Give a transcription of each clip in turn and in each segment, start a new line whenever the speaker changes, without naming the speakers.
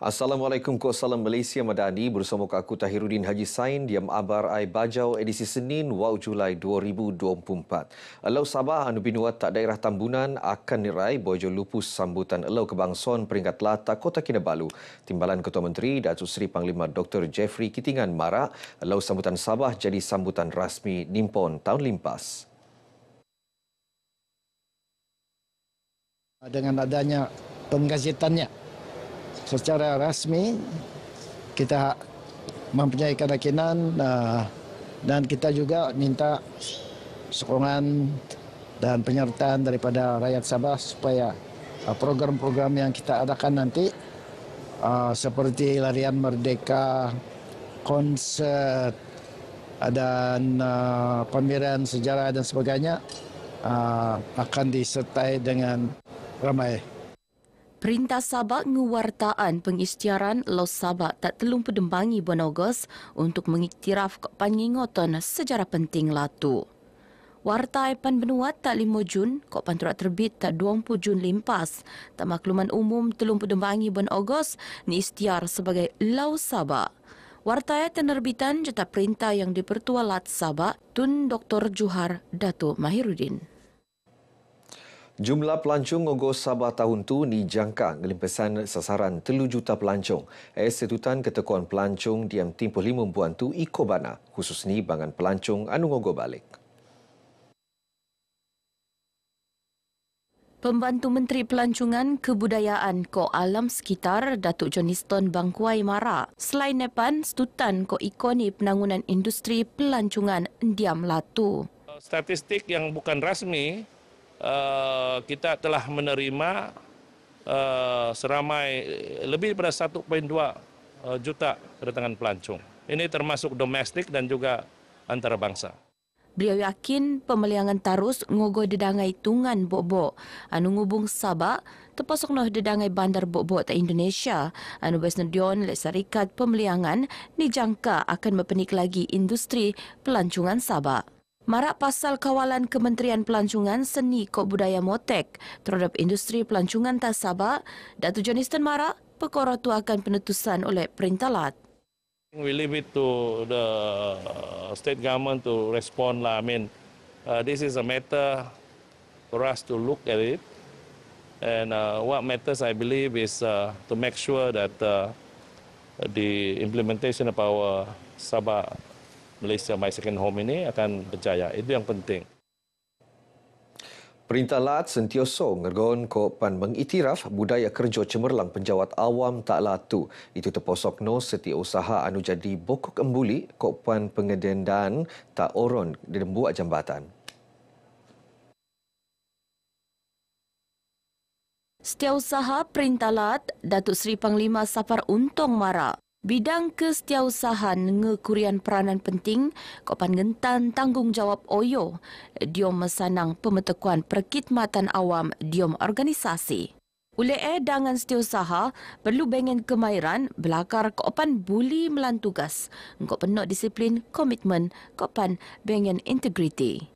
Assalamualaikum Kuala Salam Malaysia Madani bersama aku Tahiruddin Haji Sain Diam Abar Ai Bajau edisi Senin 2 Julai 2024. Alau Sabah anu binuat tak daerah Tambunan akan nirai bojo lupus sambutan Elau kebangsaan peringkat lata Kota Kinabalu. Timbalan Ketua Menteri Datuk Seri Panglima Dr. Jeffrey Kitingan Mara alau sambutan Sabah jadi sambutan rasmi Nimpon tahun limpas. Dengan adanya penggazetannya, secara rasmi kita ha- mempunyai keyakinan uh, dan kita juga minta sokongan dan penyertaan daripada rakyat Sabah supaya eh, program-program yang kita adakan nanti uh, seperti larian merdeka, konser
dan uh, pameran sejarah dan sebagainya uh, akan disertai dengan ramai Perintah Sabah Ngewartaan Pengisytiharan Los Sabah tak telung pedembangi Buan untuk mengiktiraf ke pangingoton sejarah penting Latu. Warta Epan Benua tak 5 Jun, Kok Panturak Terbit tak 20 Jun limpas. Tak makluman umum telung pedembangi Buan ni istiar sebagai Lau Sabah. Warta ayat penerbitan jatah perintah yang dipertua Lat Sabah, Tun Dr. Juhar Datuk Mahirudin.
Jumlah pelancong Ogos Sabah tahun tu dijangka ngelimpesan sasaran 3 juta pelancong. Ais eh, setutan ketekuan pelancong diam timpul lima buan tu Iko khusus ni bangan pelancong Anu Ogo Balik.
Pembantu Menteri Pelancongan Kebudayaan Ko Alam Sekitar, Datuk Johniston Bangkuai Mara. Selain Nepan, stutan Ko Ikoni Penanggungan Industri Pelancongan Diam Latu.
Statistik yang bukan rasmi Eh, kita telah menerima eh, seramai lebih daripada 1.2 eh, juta kedatangan pelancong. Ini termasuk domestik dan juga antarabangsa.
Beliau yakin pemeliangan tarus ngogoh dedangai tungan Bobo anu ngubung Sabah terpasuk noh dedangai bandar Bobo ta Indonesia anu Western Dion le Serikat pemeliangan jangka akan mempenik lagi industri pelancongan Sabah marak pasal kawalan Kementerian Pelancongan Seni Kok Budaya Motek terhadap industri pelancongan tak sabar, Datuk Johniston marak perkara itu akan penetusan oleh perintah lat.
We leave it to the state government to respond lah. I mean, uh, this is a matter for us to look at it. And uh, what matters, I believe, is uh, to make sure that uh, the implementation of our Sabah Malaysia My Second Home ini akan berjaya. Itu yang penting. Perintah Lat sentioso ngergon ko pan mengiktiraf budaya kerja cemerlang penjawat awam tak latu. Itu terposok no seti usaha anu jadi bokok embuli ko pan pengedendan tak oron di dembuak jambatan.
Setiausaha Perintalat, Datuk Seri Panglima Sapar Untung Mara, Bidang kesetiausahaan ngekurian peranan penting, Kopan Gentan tanggungjawab OYO, diom mesanang pemetekuan perkhidmatan awam diom organisasi. Oleh eh dengan setiausaha, perlu bengen kemahiran belakar Kopan buli melantugas. Ngkok penuh disiplin, komitmen, Kopan bengen integriti.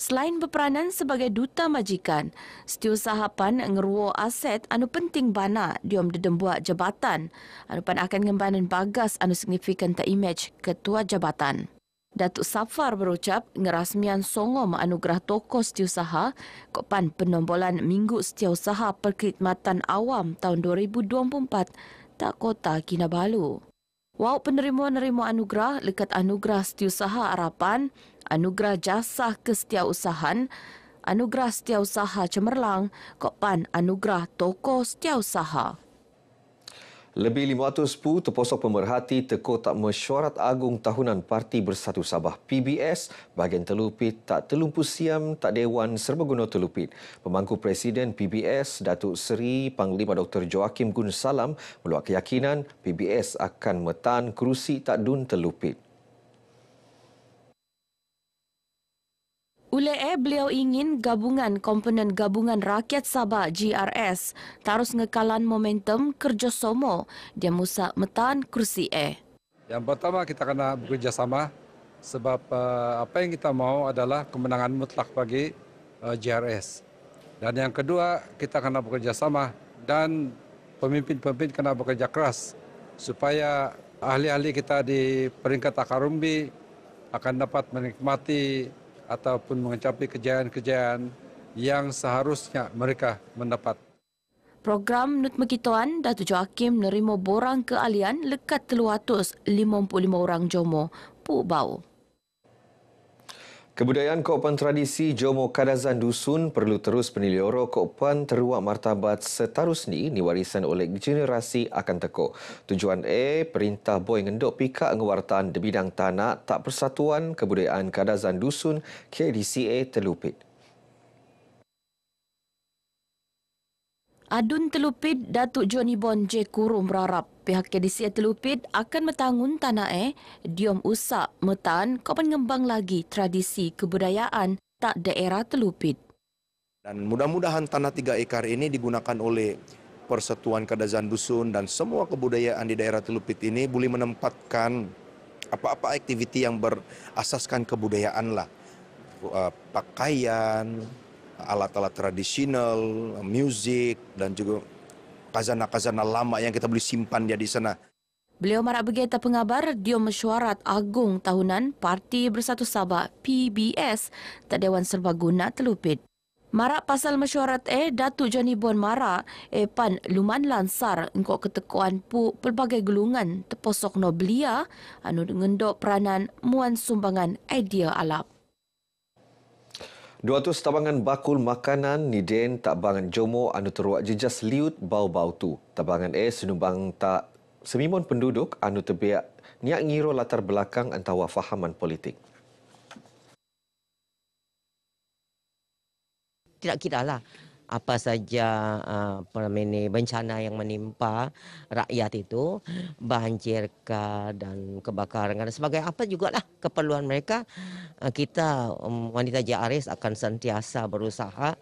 Selain berperanan sebagai duta majikan, setiausaha pan ngeruo aset anu penting bana diom dedem buat jabatan. Anu pan akan ngembanan bagas anu signifikan ta image ketua jabatan. Datuk Safar berucap ngerasmian songom anugerah toko setiausaha kopan penombolan Minggu Setiausaha Perkhidmatan Awam tahun 2024 tak kota Kinabalu. Wau penerima-nerima anugerah lekat anugerah setiausaha harapan Anugerah Jasa Kesetiausahaan, Anugerah Setiausaha Cemerlang, Kopan Anugerah Tokoh Setiausaha.
Lebih 510 terposok pemerhati teko tak mesyuarat agung tahunan Parti Bersatu Sabah PBS bagian Telupit tak telumpu siam tak dewan serbaguna Telupit. Pemangku Presiden PBS Datuk Seri Panglima Dr. Joakim Gun Salam meluat keyakinan PBS akan metan kerusi tak dun Telupit.
Ule Ulee beliau ingin gabungan komponen gabungan rakyat Sabah GRS terus ngekalan momentum kerjasama dia musa metan kursi E.
Yang pertama kita kena bekerjasama sebab eh, apa yang kita mau adalah kemenangan mutlak bagi eh, GRS. Dan yang kedua kita kena bekerjasama dan pemimpin-pemimpin kena bekerja keras supaya ahli-ahli kita di peringkat akar umbi akan dapat menikmati ataupun mencapai kejayaan-kejayaan yang seharusnya mereka mendapat.
Program Nut dan tujuh Hakim menerima borang kealian lekat teluatus 55 orang Jomo, Puk
Kebudayaan Kopan Tradisi Jomo Kadazan Dusun perlu terus penilioro Kopan teruak martabat setarusni ni warisan oleh generasi akan teko. Tujuan A, Perintah Boy Ngendok Pika Ngewartaan di Bidang Tanah Tak Persatuan Kebudayaan Kadazan Dusun KDCA Telupit.
Adun Telupid Datuk Johnny Bon J. Kurum berharap pihak KDCA Telupid akan metangun tanah eh, diom usak metan kau mengembang lagi tradisi kebudayaan tak daerah Telupid.
Dan mudah-mudahan tanah tiga ekar ini digunakan oleh Persatuan Kadazan Dusun dan semua kebudayaan di daerah Telupid ini boleh menempatkan apa-apa aktiviti yang berasaskan kebudayaan lah. Uh, pakaian, alat-alat tradisional, musik dan juga kazana-kazana lama yang kita boleh simpan dia di
sana. Beliau marak begitu pengabar dia mesyuarat agung tahunan Parti Bersatu Sabah PBS tak Dewan Serbaguna Telupit. Marak pasal mesyuarat eh Datuk Johnny Bon Mara eh pan luman lansar engkau ketekuan pu pelbagai gelungan teposok no belia anu dengendok peranan muan sumbangan idea alap.
200 tabangan bakul makanan niden tabangan jomo anu teruak jejas liut bau-bau tu. Tabangan es senumbang tak semimon penduduk anu tebiak niak ngiro latar belakang antawa fahaman politik.
Tidak kira lah apa saja uh, bencana yang menimpa rakyat itu banjir dan kebakaran dan sebagai apa juga lah keperluan mereka Ah, kita um, wanita JRS akan sentiasa berusaha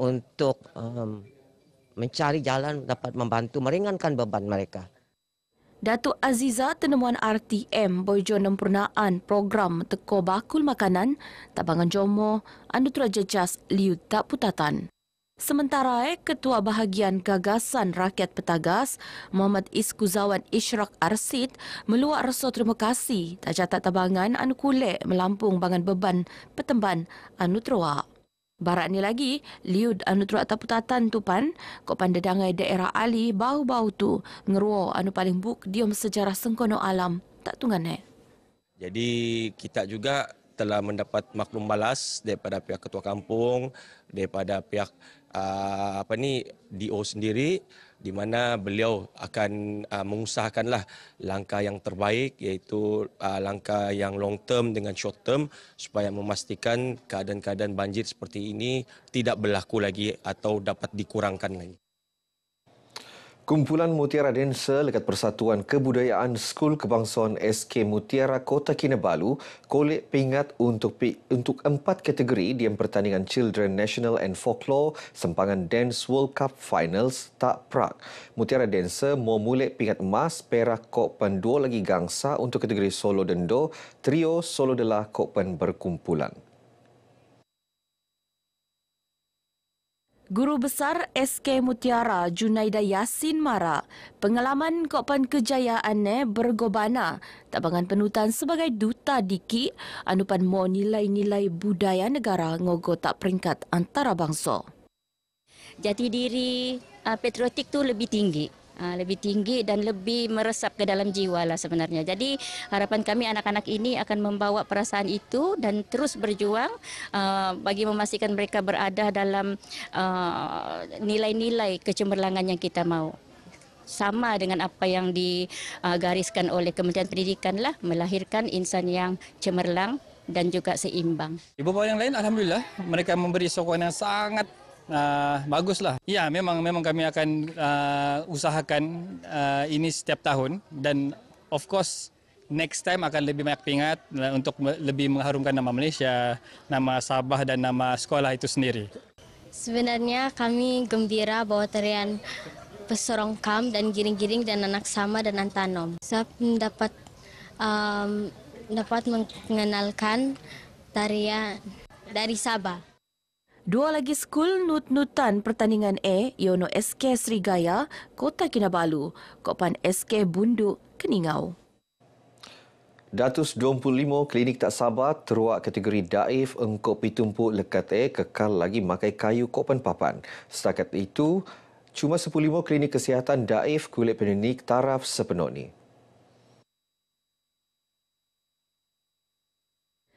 untuk um, mencari jalan dapat membantu meringankan beban mereka. Datuk Aziza Tenemuan RTM Bojonempurnaan Program Teko Bakul Makanan Tabangan Jomo Andutra Jejas Liu Tak Putatan. Sementara eh, Ketua Bahagian Gagasan Rakyat Petagas, Muhammad Iskuzawan Ishraq Arsid, meluak rasa terima kasih tak catat tabangan anu kulit melampung bangan beban petemban anu teruak. Barat ni lagi, liud anu teruak taputatan tu pan, kok pandedangai daerah Ali bau-bau tu ngeruo anu paling buk diom sejarah sengkono alam tak tungan eh.
Jadi kita juga telah mendapat maklum balas daripada pihak ketua kampung daripada pihak uh, apa ni DO sendiri di mana beliau akan uh, mengusahakanlah langkah yang terbaik iaitu uh, langkah yang long term dengan short term supaya memastikan keadaan-keadaan banjir seperti ini tidak berlaku lagi atau dapat dikurangkan lagi Kumpulan Mutiara Densa Lekat Persatuan Kebudayaan Sekolah Kebangsaan SK Mutiara Kota Kinabalu kolek pingat untuk untuk empat kategori di pertandingan Children National and Folklore Sempangan Dance World Cup Finals Tak Prak. Mutiara Densa mau mulai pingat emas perak kok dua lagi gangsa untuk kategori solo dendo trio solo adalah kok berkumpulan.
Guru Besar SK Mutiara Junaida Yasin Mara, pengalaman kopan kejayaan ne eh, bergobana, tabangan penutan sebagai duta diki, anupan mo nilai-nilai budaya negara ngogo tak peringkat antarabangsa. Jati diri uh, patriotik tu lebih tinggi. Ah, lebih tinggi dan lebih meresap ke dalam jiwa lah sebenarnya. Jadi harapan kami anak-anak ini akan membawa perasaan itu dan terus berjuang uh, bagi memastikan mereka berada dalam ah, nilai-nilai uh, kecemerlangan yang kita mahu Sama dengan apa yang digariskan oleh Kementerian Pendidikan lah melahirkan insan yang cemerlang dan juga seimbang.
Ibu bapa yang lain alhamdulillah mereka memberi sokongan yang sangat uh, baguslah Ya, memang memang kami akan uh, usahakan uh, ini setiap tahun dan of course next time akan lebih banyak pengingat untuk lebih mengharumkan nama Malaysia, nama Sabah dan nama sekolah itu sendiri.
Sebenarnya kami gembira bahwa tarian pesorongkam dan giring-giring dan anak sama dan antanom. Saya dapat um, dapat mengenalkan tarian dari Sabah. Dua lagi skul nut-nutan pertandingan A, Yono SK Sri Gaya, Kota Kinabalu, Kopan SK Bunduk, Keningau.
Datus 25 klinik tak sabar teruak kategori daif engkau pitumpuk lekat A kekal lagi makai kayu kopan papan. Setakat itu, cuma 15 klinik kesihatan daif kulit penenik taraf sepenuh ni.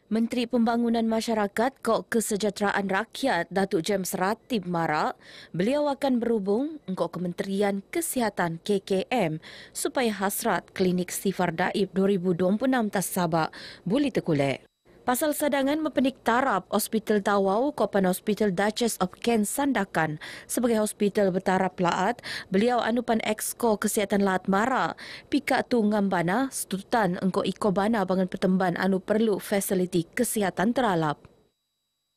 Menteri Pembangunan Masyarakat Kok Kesejahteraan Rakyat Datuk James Ratib Marak, beliau akan berhubung untuk Kementerian Kesihatan KKM supaya hasrat klinik Sifar Daib 2026 Tasabak boleh terkulik. Pasal sadangan mempenik taraf Hospital Tawau Kopan Hospital Duchess of Kent Sandakan sebagai hospital bertaraf laat, beliau anupan Exko Kesihatan Laat Mara, Pika Tu Ngambana, Setutan Engkau ikobana Bana Bangan Pertemban Anu Perlu Fasiliti Kesihatan Teralap.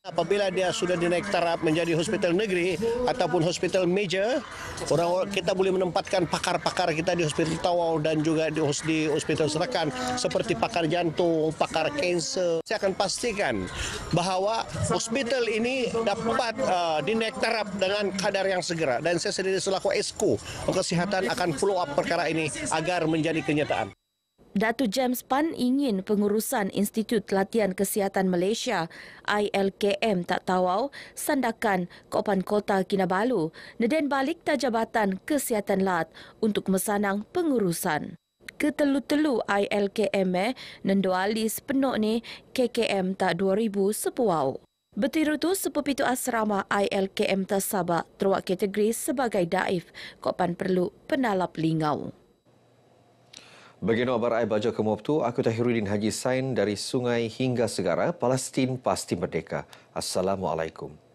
Apabila dia sudah dinaik taraf menjadi hospital negeri ataupun hospital major, orang kita boleh menempatkan pakar-pakar kita di hospital Tawau dan juga di, hospital Serakan seperti pakar jantung, pakar kanser. Saya akan pastikan bahawa hospital ini dapat uh, dinaik taraf dengan kadar yang segera dan saya sendiri selaku esko kesihatan akan follow up perkara ini agar menjadi kenyataan.
Datu James Pan ingin pengurusan Institut Latihan Kesihatan Malaysia ILKM tak tawau sandakan Kopan Kota Kinabalu neden balik ta Jabatan Kesihatan Lat untuk mesanang pengurusan. Ketelu-telu ILKM eh, nendoali sepenuh ni KKM tak 2000 sepuau. Betiru tu sepupitu asrama ILKM tak sabak teruak kategori sebagai daif kopan perlu penalap lingau.
Bagi khabar saya baca ke Mubtu? Aku Tahirudin Haji Sain dari Sungai hingga Segara, Palestin pasti merdeka. Assalamualaikum.